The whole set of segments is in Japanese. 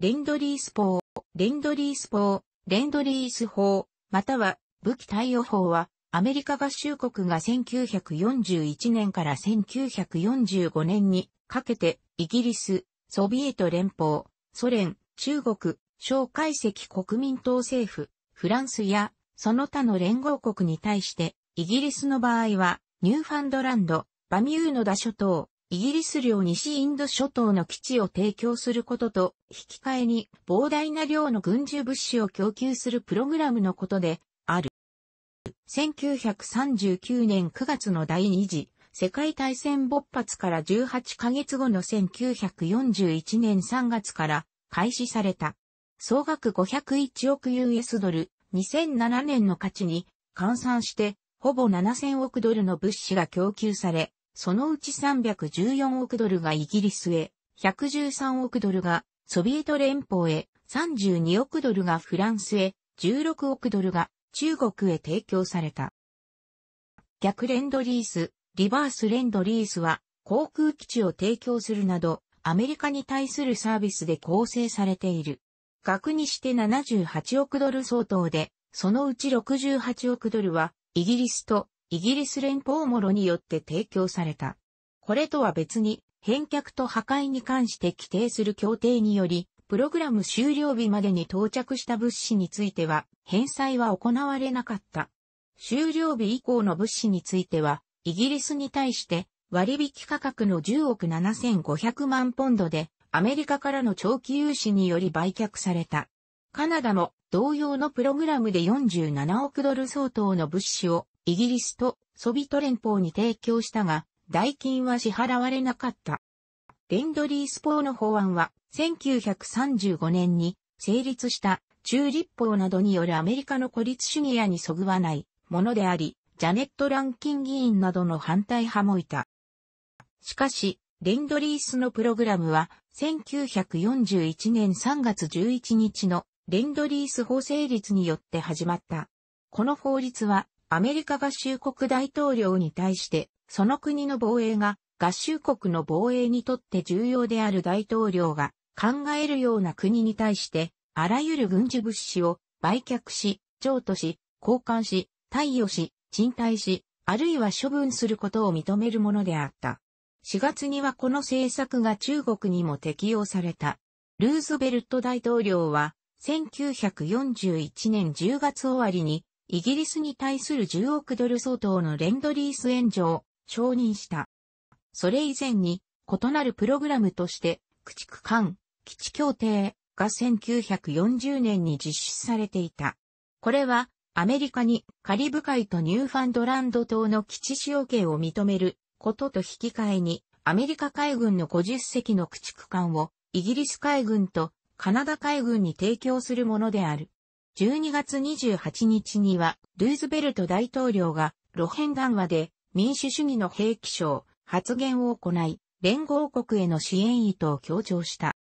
レンドリース法、レンドリース法、レンドリース法、または武器対応法は、アメリカ合衆国が1941年から1945年にかけて、イギリス、ソビエト連邦、ソ連、中国、蒋介石国民党政府、フランスやその他の連合国に対して、イギリスの場合は、ニューファンドランド、バミューノダ諸島、イギリス領西インド諸島の基地を提供することと、引き換えに膨大な量の軍需物資を供給するプログラムのことで、ある。1939年9月の第二次世界大戦勃発から18ヶ月後の1941年3月から開始された。総額501億 US ドル、2007年の価値に換算して、ほぼ7000億ドルの物資が供給され、そのうち314億ドルがイギリスへ、113億ドルがソビエト連邦へ、32億ドルがフランスへ、16億ドルが中国へ提供された。逆レンドリース、リバースレンドリースは航空基地を提供するなど、アメリカに対するサービスで構成されている。額にして78億ドル相当で、そのうち68億ドルはイギリスとイギリス連邦もろによって提供された。これとは別に、返却と破壊に関して規定する協定により、プログラム終了日までに到着した物資については、返済は行われなかった。終了日以降の物資については、イギリスに対して割引価格の10億7500万ポンドで、アメリカからの長期融資により売却された。カナダも同様のプログラムで47億ドル相当の物資をイギリスとソビト連邦に提供したが、代金は支払われなかった。レンドリース法の法案は、1935年に成立した中立法などによるアメリカの孤立主義やにそぐわないものであり、ジャネット・ランキン議員などの反対派もいた。しかし、レンドリースのプログラムは、1941年3月11日のレンドリース法成立によって始まった。この法律はアメリカ合衆国大統領に対して、その国の防衛が合衆国の防衛にとって重要である大統領が考えるような国に対して、あらゆる軍事物資を売却し、譲渡し、交換し、貸与し、賃貸し、あるいは処分することを認めるものであった。4月にはこの政策が中国にも適用された。ルーズベルト大統領は1941年10月終わりにイギリスに対する10億ドル相当のレンドリース援助を承認した。それ以前に異なるプログラムとして駆逐艦、基地協定が1940年に実施されていた。これはアメリカにカリブ海とニューファンドランド島の基地使用権を認めることと引き換えにアメリカ海軍の50隻の駆逐艦をイギリス海軍とカナダ海軍に提供するものである。12月28日には、ルーズベルト大統領が、露辺談話で、民主主義の兵器省、発言を行い、連合国への支援意図を強調した。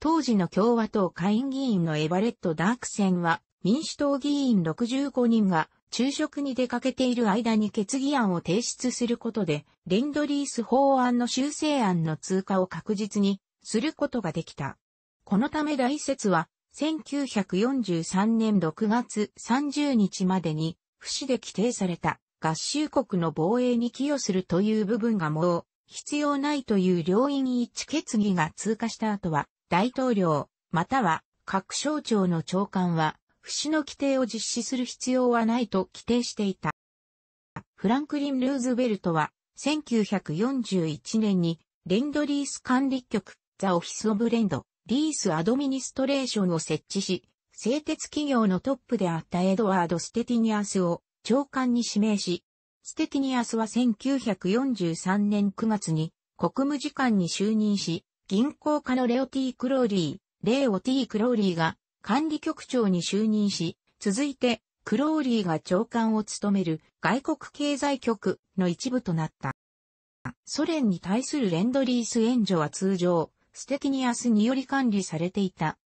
当時の共和党下院議員のエバレット・ダークセンは、民主党議員65人が昼食に出かけている間に決議案を提出することで、レンドリース法案の修正案の通過を確実にすることができた。このため大説は1943年6月30日までに、不死で規定された合衆国の防衛に寄与するという部分がもう必要ないという両院一致決議が通過した後は、大統領、または各省庁の長官は、不死の規定を実施する必要はないと規定していた。フランクリン・ルーズベルトは、1941年に、レンドリース管理局、ザ・オフィス・オブ・レンド、リースアドミニストレーションを設置し、製鉄企業のトップであったエドワード・ステティニアスを長官に指名し、ステティニアスは1943年9月に国務次官に就任し、銀行家のレオティ・クローリー、レオティ・クローリーが管理局長に就任し、続いてクローリーが長官を務める外国経済局の一部となった。ソ連に対するレンドリース援助は通常、ステキニアスにより管理されていた。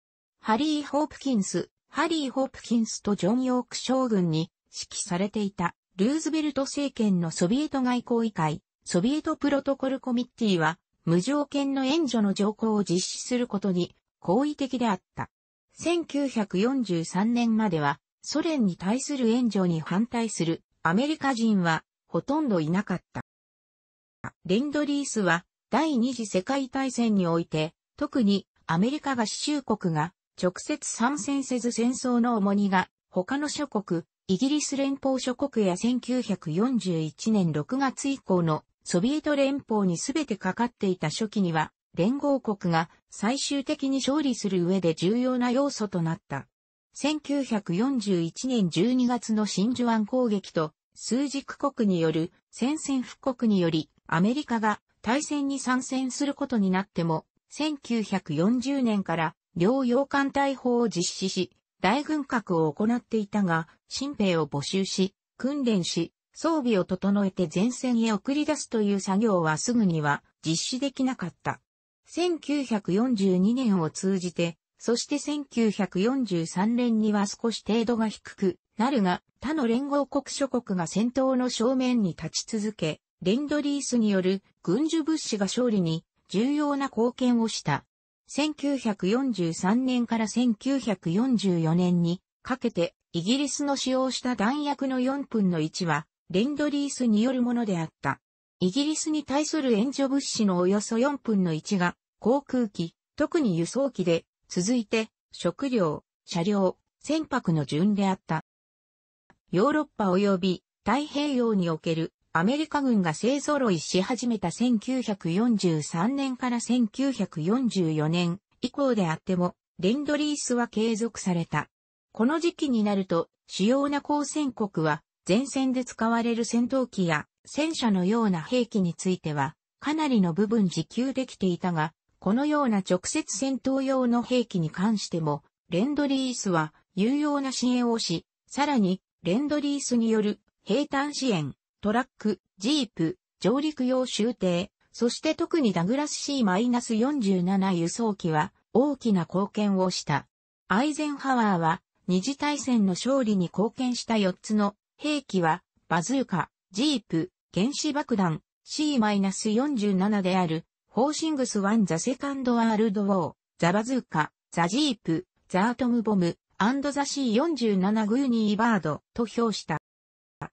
ハリー・ホープキンス、ハリー・ホープキンスとジョン・ヨーク将軍に指揮されていた、ルーズベルト政権のソビエト外交委会、ソビエトプロトコルコミッティは、無条件の援助の条項を実施することに、好意的であった。1943年までは、ソ連に対する援助に反対するアメリカ人はほとんどいなかった。レンドリースは第二次世界大戦において、特にアメリカ合衆国が直接参戦せず戦争の重荷が他の諸国、イギリス連邦諸国や1941年6月以降のソビエト連邦に全てかかっていた初期には、連合国が最終的に勝利する上で重要な要素となった。1941年12月の真珠湾攻撃と、枢軸国による宣戦布告により、アメリカが対戦に参戦することになっても、1940年から両洋艦隊法を実施し、大軍拡を行っていたが、新兵を募集し、訓練し、装備を整えて前線へ送り出すという作業はすぐには実施できなかった。1942年を通じて、そして1943年には少し程度が低くなるが、他の連合国諸国が戦闘の正面に立ち続け、レンドリースによる軍需物資が勝利に重要な貢献をした。1943年から1944年にかけてイギリスの使用した弾薬の4分の1はレンドリースによるものであった。イギリスに対する援助物資のおよそ4分の1が航空機、特に輸送機で、続いて食料、車両、船舶の順であった。ヨーロッパ及び太平洋におけるアメリカ軍が勢揃いし始めた1943年から1944年以降であっても、レンドリースは継続された。この時期になると、主要な交戦国は、前線で使われる戦闘機や戦車のような兵器については、かなりの部分自給できていたが、このような直接戦闘用の兵器に関しても、レンドリースは有用な支援をし、さらに、レンドリースによる兵隊支援、トラック、ジープ、上陸用集艇、そして特にダグラス C-47 輸送機は大きな貢献をした。アイゼンハワーは二次大戦の勝利に貢献した4つの兵器はバズーカ、ジープ、原子爆弾 C-47 であるホーシングス1ザセカンドワールドウォー、ザバズーカ、ザジープ、ザアトムボム、アンドザ C47 グーニーバードと評した。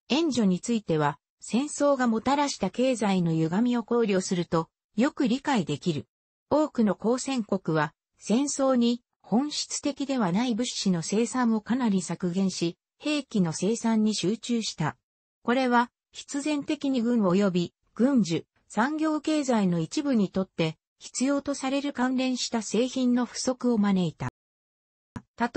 援助については、戦争がもたらした経済の歪みを考慮すると、よく理解できる。多くの交戦国は、戦争に本質的ではない物資の生産をかなり削減し、兵器の生産に集中した。これは、必然的に軍及び、軍需、産業経済の一部にとって、必要とされる関連した製品の不足を招いた。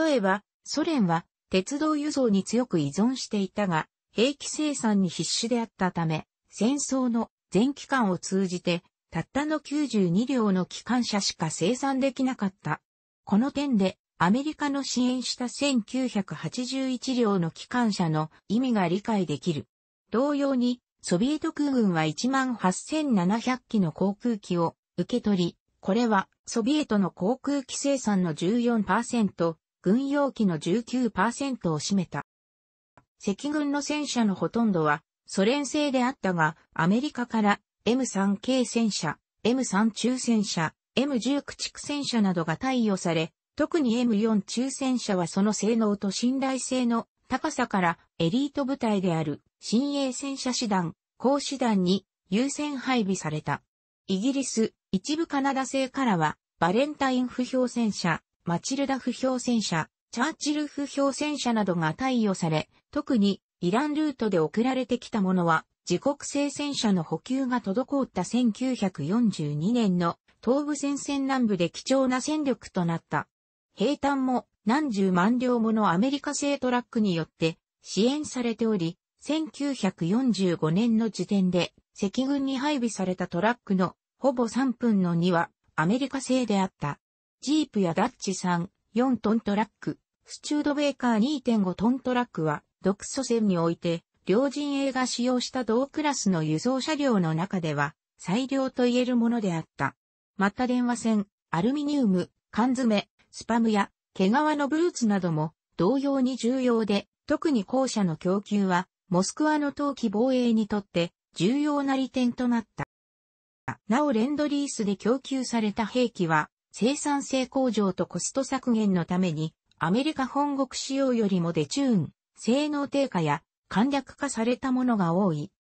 例えば、ソ連は鉄道輸送に強く依存していたが、兵器生産に必死であったため、戦争の全期間を通じて、たったの92両の機関車しか生産できなかった。この点で、アメリカの支援した1981両の機関車の意味が理解できる。同様に、ソビエト空軍は18,700機の航空機を受け取り、これはソビエトの航空機生産の14%、軍用機の19%を占めた。赤軍の戦車のほとんどはソ連製であったが、アメリカから M3 k 戦車、M3 中戦車、M10 駆逐戦車などが貸与され、特に M4 中戦車はその性能と信頼性の高さからエリート部隊である新鋭戦車師団、公師団に優先配備された。イギリス、一部カナダ製からは、バレンタイン不評戦車、マチルダ不評戦車、チャーチルフ評戦車などが貸与され、特にイランルートで送られてきたものは、自国製戦車の補給が滞った1942年の東部戦線南部で貴重な戦力となった。兵端も何十万両ものアメリカ製トラックによって支援されており、1945年の時点で赤軍に配備されたトラックのほぼ3分の2はアメリカ製であった。ジープやダッチ3、4トントラック、スチュードベーカー2.5トントラックは、独ソ線において、両陣営が使用した同クラスの輸送車両の中では、最良と言えるものであった。また電話線、アルミニウム、缶詰、スパムや、毛皮のブーツなども、同様に重要で、特に校舎の供給は、モスクワの冬季防衛にとって、重要な利点となった。なおレンドリースで供給された兵器は、生産性向上とコスト削減のために、アメリカ本国仕様よりもデチューン、性能低下や簡略化されたものが多い。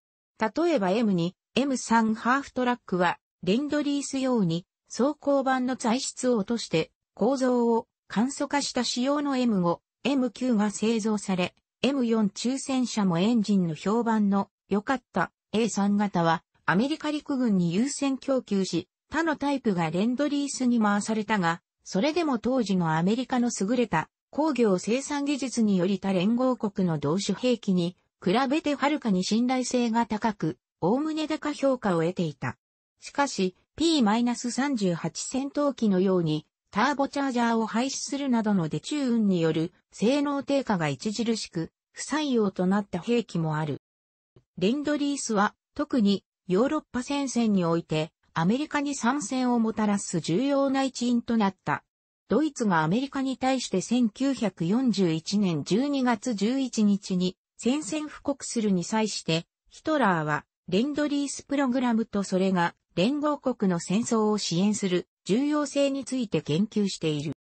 例えば M2、M3 ハーフトラックは、レンドリース用に、走行板の材質を落として、構造を簡素化した仕様の M5、M9 が製造され、M4 抽選車もエンジンの評判の良かった A3 型は、アメリカ陸軍に優先供給し、他のタイプがレンドリースに回されたが、それでも当時のアメリカの優れた工業生産技術により他連合国の同種兵器に比べてはるかに信頼性が高く、おおむね高評価を得ていた。しかし、P-38 戦闘機のように、ターボチャージャーを廃止するなどのデチューンによる性能低下が著しく、不採用となった兵器もある。レンドリースは、特にヨーロッパ戦線において、アメリカに参戦をもたらす重要な一因となった。ドイツがアメリカに対して1941年12月11日に宣戦布告するに際して、ヒトラーはレンドリースプログラムとそれが連合国の戦争を支援する重要性について言及している。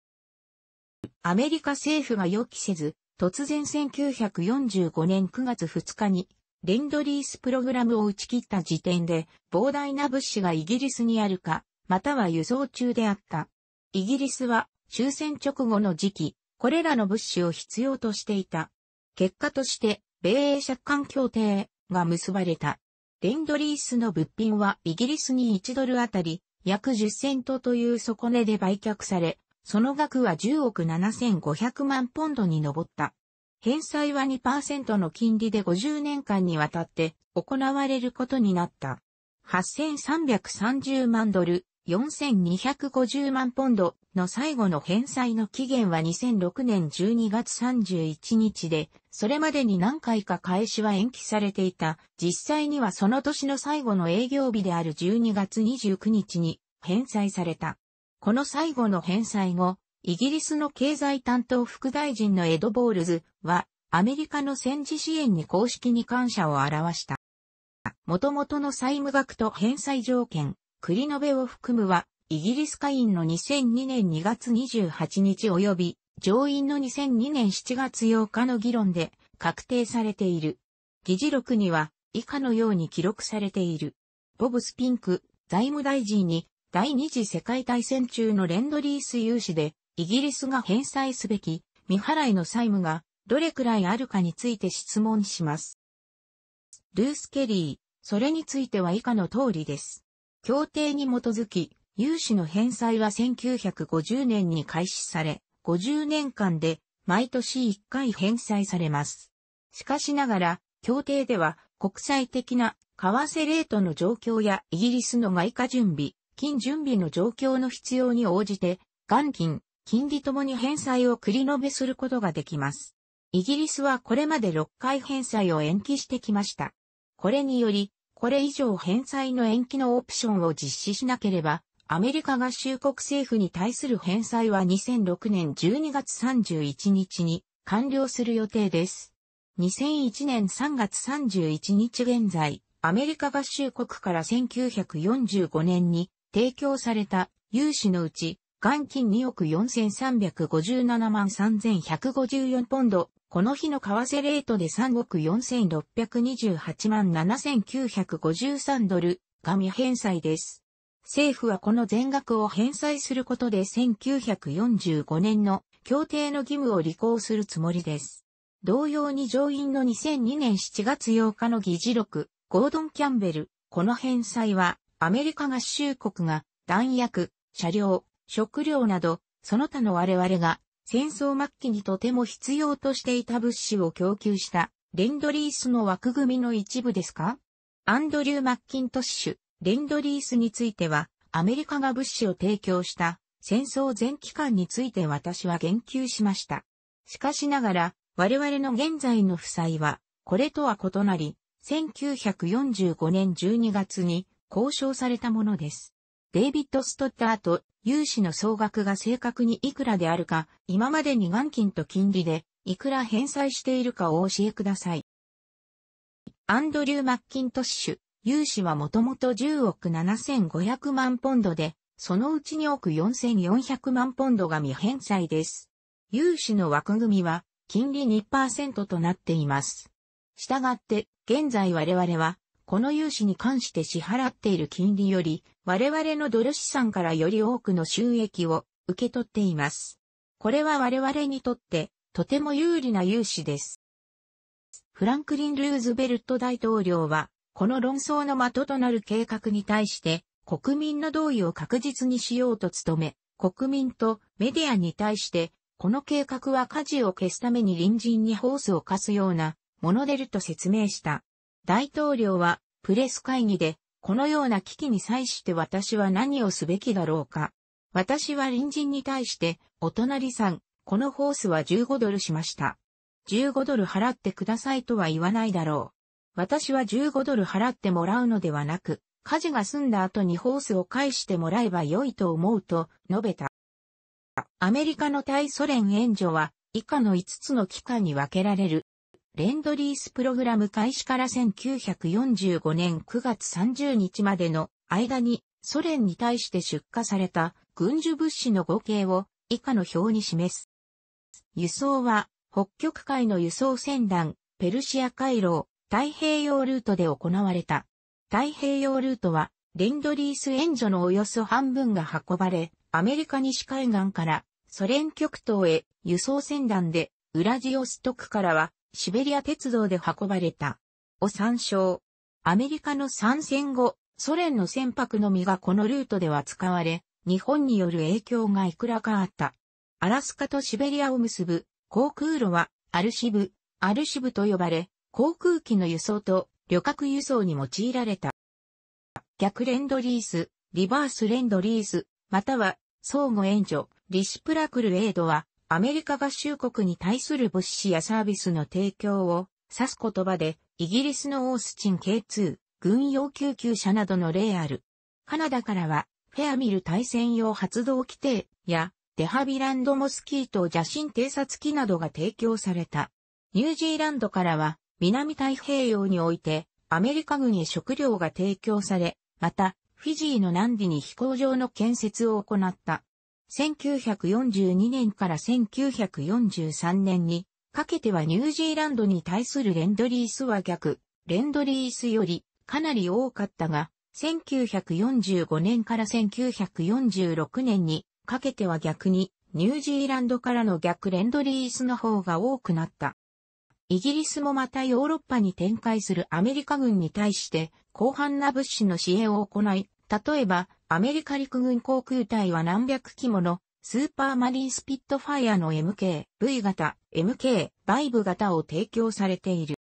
アメリカ政府が予期せず、突然1945年9月2日にレンドリースプログラムを打ち切った時点で膨大な物資がイギリスにあるか、または輸送中であった。イギリスは終戦直後の時期、これらの物資を必要としていた。結果として、米英借款協定が結ばれた。レンドリースの物品はイギリスに1ドルあたり約10セントという底値で売却され、その額は10億7500万ポンドに上った。返済は2%の金利で50年間にわたって行われることになった。8330万ドル、4250万ポンドの最後の返済の期限は2006年12月31日で、それまでに何回か返しは延期されていた。実際にはその年の最後の営業日である12月29日に返済された。この最後の返済後、イギリスの経済担当副大臣のエド・ボールズは、アメリカの戦時支援に公式に感謝を表した。元々の債務額と返済条件、クリノベを含むは、イギリス下院の2002年2月28日及び、上院の2002年7月8日の議論で確定されている。議事録には以下のように記録されている。ボブ・スピンク、財務大臣に第二次世界大戦中のレンドリース融資でイギリスが返済すべき未払いの債務がどれくらいあるかについて質問します。ルース・ケリー、それについては以下の通りです。協定に基づき、融資の返済は1950年に開始され、50年間で毎年1回返済されます。しかしながら、協定では国際的な為替レートの状況やイギリスの外貨準備、金準備の状況の必要に応じて、元金、金利ともに返済を繰り延べすることができます。イギリスはこれまで6回返済を延期してきました。これにより、これ以上返済の延期のオプションを実施しなければ、アメリカ合衆国政府に対する返済は2006年12月31日に完了する予定です。2001年3月31日現在、アメリカ合衆国から1945年に提供された融資のうち元金2億4357万3154ポンド、この日の為替レートで3億4628万7953ドル紙返済です。政府はこの全額を返済することで1945年の協定の義務を履行するつもりです。同様に上院の2002年7月8日の議事録、ゴードン・キャンベル、この返済はアメリカ合衆国が弾薬、車両、食料など、その他の我々が戦争末期にとても必要としていた物資を供給したレンドリースの枠組みの一部ですかアンドリュー・マッキントッシュ、レンドリースについては、アメリカが物資を提供した戦争前期間について私は言及しました。しかしながら、我々の現在の負債は、これとは異なり、1945年12月に交渉されたものです。デイビッド・ストッターと融資の総額が正確にいくらであるか、今までに元金と金利でいくら返済しているかをお教えください。アンドリュー・マッキントッシュ、融資はもともと10億7500万ポンドで、そのうち2億4400万ポンドが未返済です。融資の枠組みは金利2%となっています。したがって、現在我々はこの融資に関して支払っている金利より、我々のドル資産からより多くの収益を受け取っています。これは我々にとって、とても有利な融資です。フランクリン・ルーズベルト大統領は、この論争の的となる計画に対して、国民の同意を確実にしようと努め、国民とメディアに対して、この計画は火事を消すために隣人にホースを貸すようなものでると説明した。大統領は、プレス会議で、このような危機に際して私は何をすべきだろうか。私は隣人に対して、お隣さん、このホースは15ドルしました。15ドル払ってくださいとは言わないだろう。私は15ドル払ってもらうのではなく、火事が済んだ後にホースを返してもらえば良いと思うと述べた。アメリカの対ソ連援助は以下の5つの期間に分けられる。レンドリースプログラム開始から1945年9月30日までの間にソ連に対して出荷された軍需物資の合計を以下の表に示す。輸送は北極海の輸送船団ペルシア回廊太平洋ルートで行われた。太平洋ルートはレンドリース援助のおよそ半分が運ばれ、アメリカ西海岸からソ連極東へ輸送船団でウラジオストクからはシベリア鉄道で運ばれた。を参照。アメリカの参戦後、ソ連の船舶のみがこのルートでは使われ、日本による影響がいくらかあった。アラスカとシベリアを結ぶ航空路はアルシブ、アルシブと呼ばれ、航空機の輸送と旅客輸送に用いられた。逆レンドリース、リバースレンドリース、または相互援助、リシプラクルエイドはアメリカ合衆国に対する物資やサービスの提供を指す言葉で、イギリスのオースチン K2、軍用救急車などの例ある。カナダからは、フェアミル対戦用発動規定や、デハビランドモスキート邪神偵察機などが提供された。ニュージーランドからは、南太平洋において、アメリカ軍へ食料が提供され、また、フィジーの南ディに飛行場の建設を行った。1942年から1943年にかけてはニュージーランドに対するレンドリースは逆、レンドリースよりかなり多かったが、1945年から1946年にかけては逆にニュージーランドからの逆レンドリースの方が多くなった。イギリスもまたヨーロッパに展開するアメリカ軍に対して広範な物資の支援を行い、例えば、アメリカ陸軍航空隊は何百機ものスーパーマリンスピットファイアの MK、V 型、MK、バイブ型を提供されている。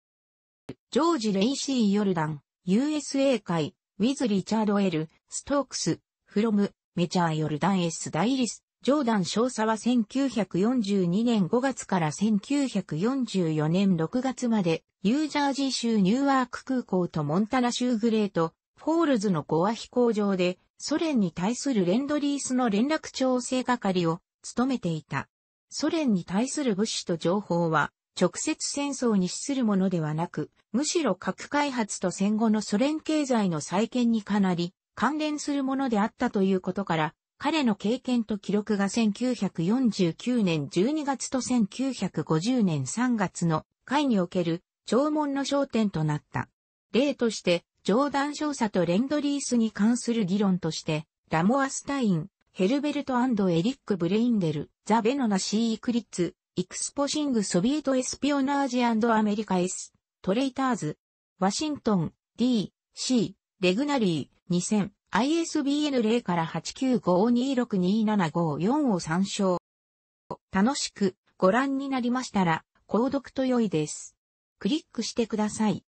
ジョージ・レイシー・ヨルダン、USA 会、ウィズ・リチャード・エル、ストークス、フロム、メジャー・ヨルダン・エス・ダイリス、ジョーダン少佐は1942年5月から1944年6月まで、ニュージャージー州ニューワーク空港とモンタナ州グレート、フォールズのゴア飛行場で、ソ連に対するレンドリースの連絡調整係を務めていた。ソ連に対する物資と情報は、直接戦争に資するものではなく、むしろ核開発と戦後のソ連経済の再建にかなり関連するものであったということから、彼の経験と記録が1949年12月と1950年3月の会における弔問の焦点となった。例として、冗談少佐とレンドリースに関する議論として、ラモアスタイン、ヘルベルトエリック・ブレインデル、ザ・ベノナ・シークリッツ、エクスポシング・ソビエト・エスピオナージアメリカ・エス、トレイターズ、ワシントン、D、C、レグナリー、2000、ISBN 0から895262754を参照。楽しくご覧になりましたら、購読と良いです。クリックしてください。